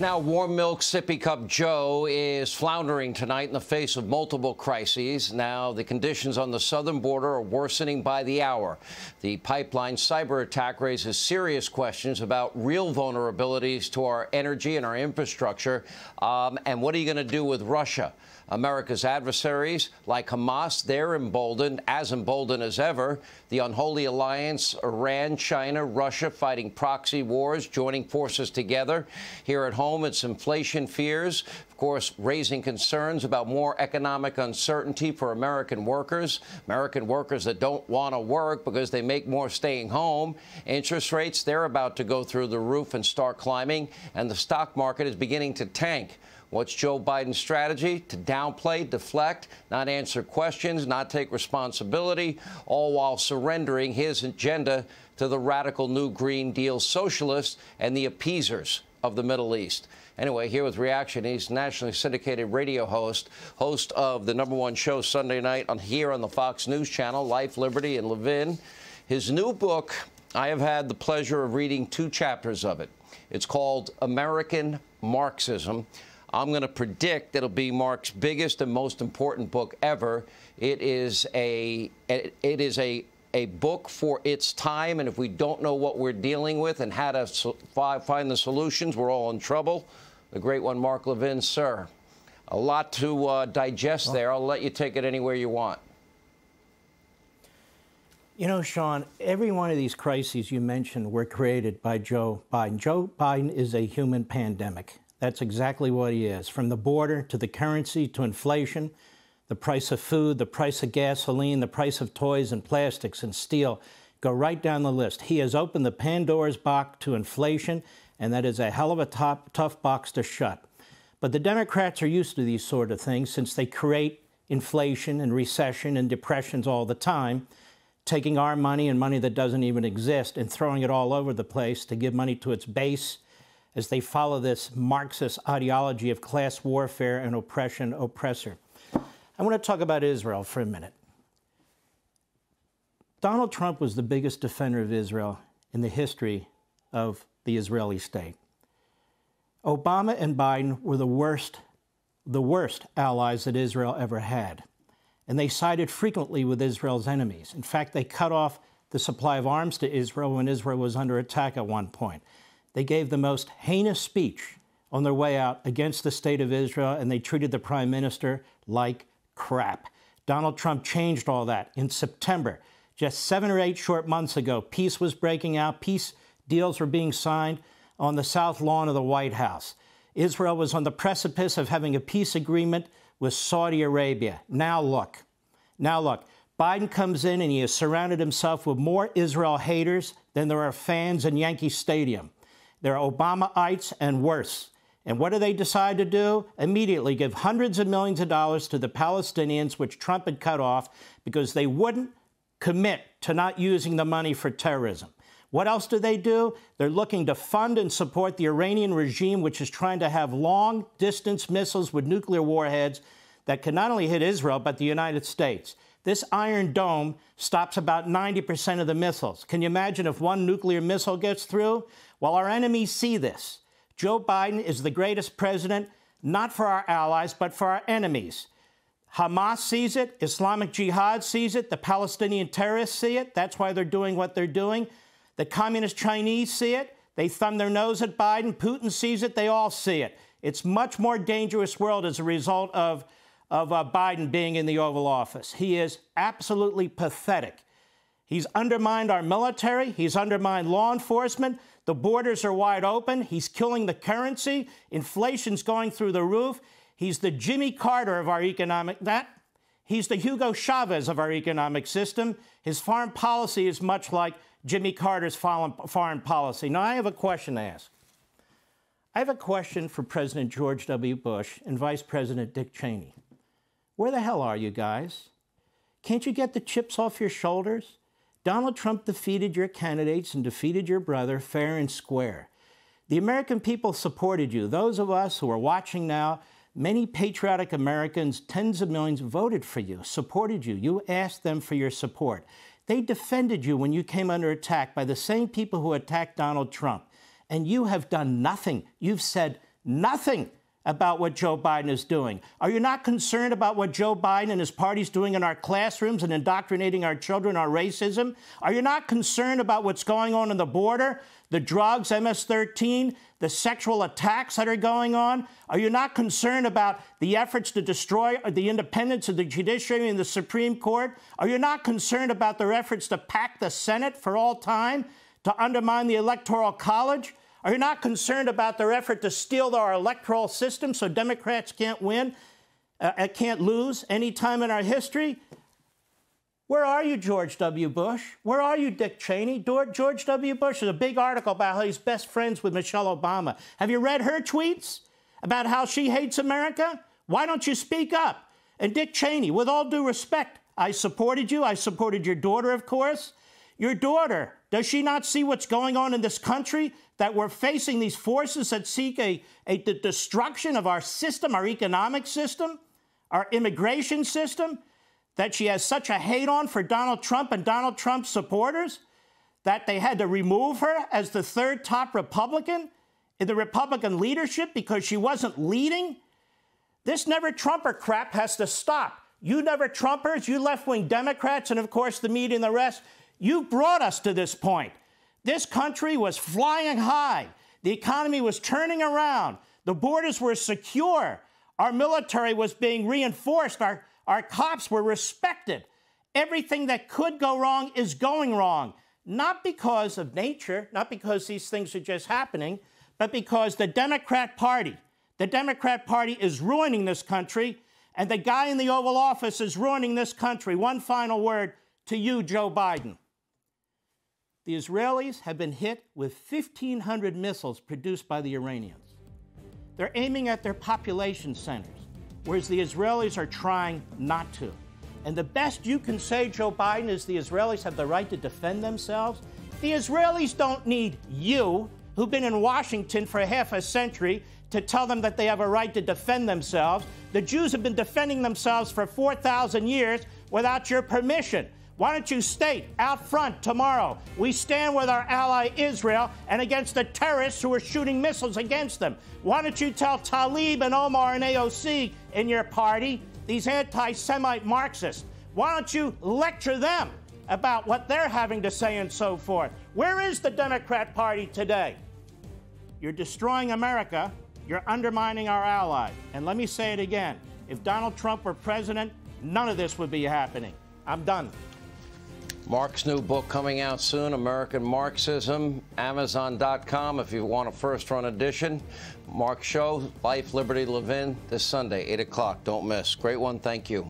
Now, warm milk sippy cup Joe is floundering tonight in the face of multiple crises. Now, the conditions on the southern border are worsening by the hour. The pipeline cyber attack raises serious questions about real vulnerabilities to our energy and our infrastructure. Um, and what are you going to do with Russia? America's adversaries, like Hamas, they're emboldened, as emboldened as ever. The unholy alliance, Iran, China, Russia, fighting proxy wars, joining forces together. Here at home, home, its inflation fears, of course, raising concerns about more economic uncertainty for American workers, American workers that don't want to work because they make more staying home. Interest rates, they're about to go through the roof and start climbing, and the stock market is beginning to tank. What's Joe Biden's strategy? To downplay, deflect, not answer questions, not take responsibility, all while surrendering his agenda to the radical New Green Deal socialists and the appeasers of the Middle East. Anyway, here with Reaction, he's nationally syndicated radio host, host of the number one show Sunday night on here on the Fox News Channel, Life, Liberty, and Levin. His new book, I have had the pleasure of reading two chapters of it. It's called American Marxism. I'm going to predict it'll be Marx's biggest and most important book ever. It is a it is a a book for its time. And if we don't know what we're dealing with and how to find the solutions, we're all in trouble. The great one, Mark Levin, sir. A lot to uh, digest there. I'll let you take it anywhere you want. You know, Sean, every one of these crises you mentioned were created by Joe Biden. Joe Biden is a human pandemic. That's exactly what he is, from the border to the currency to inflation the price of food, the price of gasoline, the price of toys and plastics and steel go right down the list. He has opened the Pandora's box to inflation, and that is a hell of a top, tough box to shut. But the Democrats are used to these sort of things since they create inflation and recession and depressions all the time, taking our money and money that doesn't even exist and throwing it all over the place to give money to its base as they follow this Marxist ideology of class warfare and oppression, oppressor. I want to talk about Israel for a minute. Donald Trump was the biggest defender of Israel in the history of the Israeli state. Obama and Biden were the worst, the worst allies that Israel ever had. And they sided frequently with Israel's enemies. In fact, they cut off the supply of arms to Israel when Israel was under attack at one point. They gave the most heinous speech on their way out against the state of Israel, and they treated the prime minister like crap. Donald Trump changed all that in September. Just seven or eight short months ago, peace was breaking out, peace deals were being signed on the south lawn of the White House. Israel was on the precipice of having a peace agreement with Saudi Arabia. Now look. Now look. Biden comes in and he has surrounded himself with more Israel haters than there are fans in Yankee Stadium. There are Obamaites and worse. And what do they decide to do? Immediately give hundreds of millions of dollars to the Palestinians, which Trump had cut off because they wouldn't commit to not using the money for terrorism. What else do they do? They're looking to fund and support the Iranian regime, which is trying to have long distance missiles with nuclear warheads that can not only hit Israel, but the United States. This Iron Dome stops about 90% of the missiles. Can you imagine if one nuclear missile gets through? Well, our enemies see this. Joe Biden is the greatest president, not for our allies, but for our enemies. Hamas sees it, Islamic Jihad sees it, the Palestinian terrorists see it. That's why they're doing what they're doing. The communist Chinese see it. They thumb their nose at Biden. Putin sees it. They all see it. It's much more dangerous world as a result of, of uh, Biden being in the Oval Office. He is absolutely pathetic. He's undermined our military. He's undermined law enforcement. The borders are wide open. He's killing the currency. Inflation's going through the roof. He's the Jimmy Carter of our economic that he's the Hugo Chavez of our economic system. His foreign policy is much like Jimmy Carter's foreign policy. Now I have a question to ask. I have a question for President George W. Bush and Vice President Dick Cheney. Where the hell are you guys? Can't you get the chips off your shoulders? Donald Trump defeated your candidates and defeated your brother fair and square. The American people supported you. Those of us who are watching now, many patriotic Americans, tens of millions, voted for you, supported you. You asked them for your support. They defended you when you came under attack by the same people who attacked Donald Trump. And you have done nothing. You've said nothing about what Joe Biden is doing? Are you not concerned about what Joe Biden and his party is doing in our classrooms and indoctrinating our children on racism? Are you not concerned about what's going on in the border, the drugs, MS 13, the sexual attacks that are going on? Are you not concerned about the efforts to destroy the independence of the judiciary and the Supreme Court? Are you not concerned about their efforts to pack the Senate for all time, to undermine the Electoral College? Are you not concerned about their effort to steal our electoral system so Democrats can't win, uh, uh, can't lose any time in our history? Where are you, George W. Bush? Where are you, Dick Cheney? George W. Bush is a big article about how he's best friends with Michelle Obama. Have you read her tweets about how she hates America? Why don't you speak up? And Dick Cheney, with all due respect, I supported you. I supported your daughter, of course. Your daughter, does she not see what's going on in this country? That we're facing these forces that seek a, a the destruction of our system, our economic system, our immigration system? That she has such a hate on for Donald Trump and Donald Trump's supporters? That they had to remove her as the third top Republican in the Republican leadership because she wasn't leading? This never Trumper crap has to stop. You never Trumpers, you left wing Democrats, and of course the media and the rest, you brought us to this point. This country was flying high. The economy was turning around. The borders were secure. Our military was being reinforced. Our, our cops were respected. Everything that could go wrong is going wrong, not because of nature, not because these things are just happening, but because the Democrat Party, the Democrat Party is ruining this country, and the guy in the Oval Office is ruining this country. One final word to you, Joe Biden the Israelis have been hit with 1,500 missiles produced by the Iranians. They're aiming at their population centers, whereas the Israelis are trying not to. And the best you can say, Joe Biden, is the Israelis have the right to defend themselves. The Israelis don't need you, who've been in Washington for half a century, to tell them that they have a right to defend themselves. The Jews have been defending themselves for 4,000 years without your permission. Why don't you state out front tomorrow we stand with our ally Israel and against the terrorists who are shooting missiles against them? Why don't you tell Talib and Omar and AOC in your party, these anti Semite Marxists, why don't you lecture them about what they're having to say and so forth? Where is the Democrat Party today? You're destroying America, you're undermining our ally. And let me say it again if Donald Trump were president, none of this would be happening. I'm done. Mark's new book coming out soon, American Marxism, Amazon.com if you want a first run edition. Mark Show, Life, Liberty, Levin, this Sunday, 8 o'clock. Don't miss. Great one. Thank you.